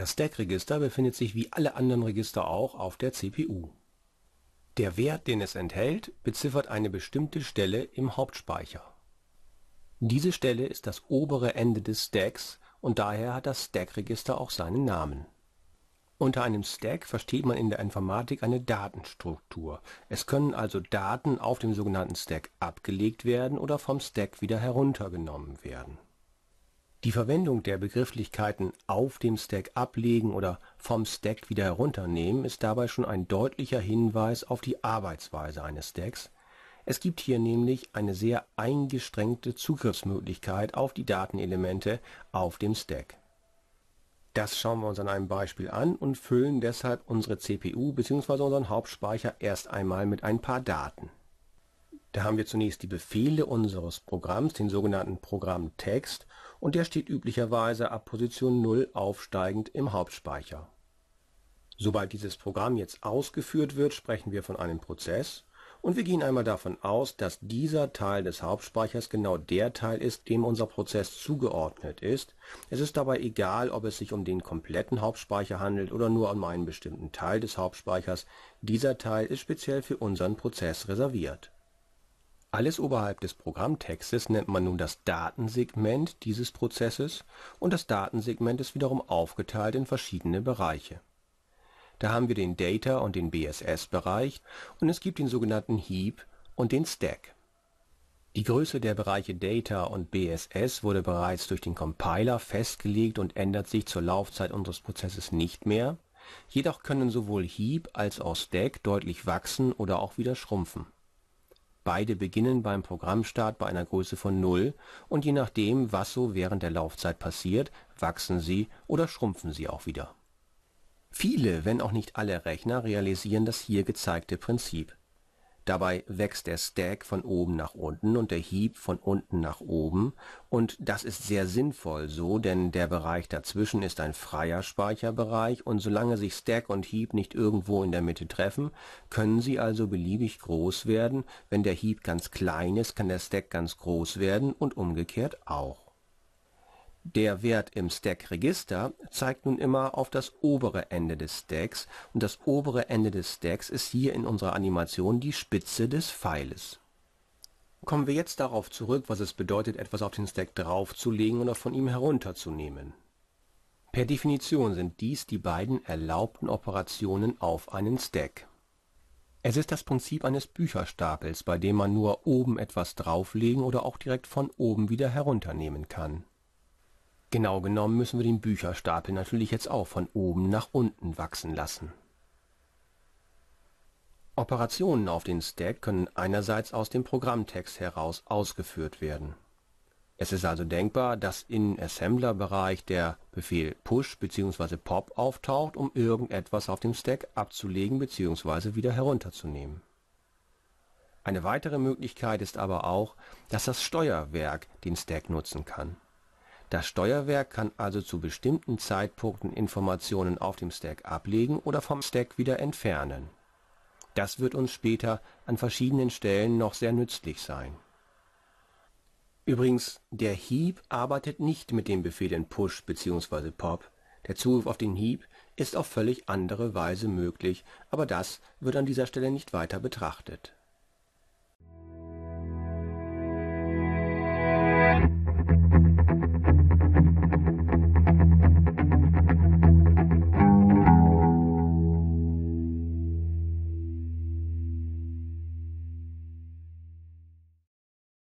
Das Stack-Register befindet sich wie alle anderen Register auch auf der CPU. Der Wert, den es enthält, beziffert eine bestimmte Stelle im Hauptspeicher. Diese Stelle ist das obere Ende des Stacks und daher hat das Stack-Register auch seinen Namen. Unter einem Stack versteht man in der Informatik eine Datenstruktur. Es können also Daten auf dem sogenannten Stack abgelegt werden oder vom Stack wieder heruntergenommen werden die Verwendung der Begrifflichkeiten auf dem Stack ablegen oder vom Stack wieder herunternehmen ist dabei schon ein deutlicher Hinweis auf die Arbeitsweise eines Stacks. Es gibt hier nämlich eine sehr eingestrengte Zugriffsmöglichkeit auf die Datenelemente auf dem Stack. Das schauen wir uns an einem Beispiel an und füllen deshalb unsere CPU bzw. unseren Hauptspeicher erst einmal mit ein paar Daten. Da haben wir zunächst die Befehle unseres Programms, den sogenannten Programmtext und der steht üblicherweise ab Position 0 aufsteigend im Hauptspeicher. Sobald dieses Programm jetzt ausgeführt wird, sprechen wir von einem Prozess und wir gehen einmal davon aus, dass dieser Teil des Hauptspeichers genau der Teil ist, dem unser Prozess zugeordnet ist. Es ist dabei egal, ob es sich um den kompletten Hauptspeicher handelt oder nur um einen bestimmten Teil des Hauptspeichers. Dieser Teil ist speziell für unseren Prozess reserviert. Alles oberhalb des Programmtextes nennt man nun das Datensegment dieses Prozesses und das Datensegment ist wiederum aufgeteilt in verschiedene Bereiche. Da haben wir den Data und den BSS-Bereich und es gibt den sogenannten Heap und den Stack. Die Größe der Bereiche Data und BSS wurde bereits durch den Compiler festgelegt und ändert sich zur Laufzeit unseres Prozesses nicht mehr, jedoch können sowohl Heap als auch Stack deutlich wachsen oder auch wieder schrumpfen Beide beginnen beim Programmstart bei einer Größe von 0 und je nachdem, was so während der Laufzeit passiert, wachsen sie oder schrumpfen sie auch wieder. Viele, wenn auch nicht alle Rechner realisieren das hier gezeigte Prinzip Dabei wächst der Stack von oben nach unten und der Heap von unten nach oben und das ist sehr sinnvoll so, denn der Bereich dazwischen ist ein freier Speicherbereich und solange sich Stack und Heap nicht irgendwo in der Mitte treffen, können sie also beliebig groß werden. Wenn der Heap ganz klein ist, kann der Stack ganz groß werden und umgekehrt auch. Der Wert im Stack-Register zeigt nun immer auf das obere Ende des Stacks und das obere Ende des Stacks ist hier in unserer Animation die Spitze des Pfeiles. Kommen wir jetzt darauf zurück, was es bedeutet, etwas auf den Stack draufzulegen oder von ihm herunterzunehmen. Per Definition sind dies die beiden erlaubten Operationen auf einen Stack. Es ist das Prinzip eines Bücherstapels, bei dem man nur oben etwas drauflegen oder auch direkt von oben wieder herunternehmen kann Genau genommen müssen wir den Bücherstapel natürlich jetzt auch von oben nach unten wachsen lassen. Operationen auf den Stack können einerseits aus dem Programmtext heraus ausgeführt werden. Es ist also denkbar, dass im Assembler-Bereich der Befehl Push bzw. Pop auftaucht, um irgendetwas auf dem Stack abzulegen bzw. wieder herunterzunehmen. Eine weitere Möglichkeit ist aber auch, dass das Steuerwerk den Stack nutzen kann das Steuerwerk kann also zu bestimmten Zeitpunkten Informationen auf dem Stack ablegen oder vom Stack wieder entfernen. Das wird uns später an verschiedenen Stellen noch sehr nützlich sein. Übrigens, der Heap arbeitet nicht mit den Befehlen push bzw. pop. Der Zugriff auf den Heap ist auf völlig andere Weise möglich, aber das wird an dieser Stelle nicht weiter betrachtet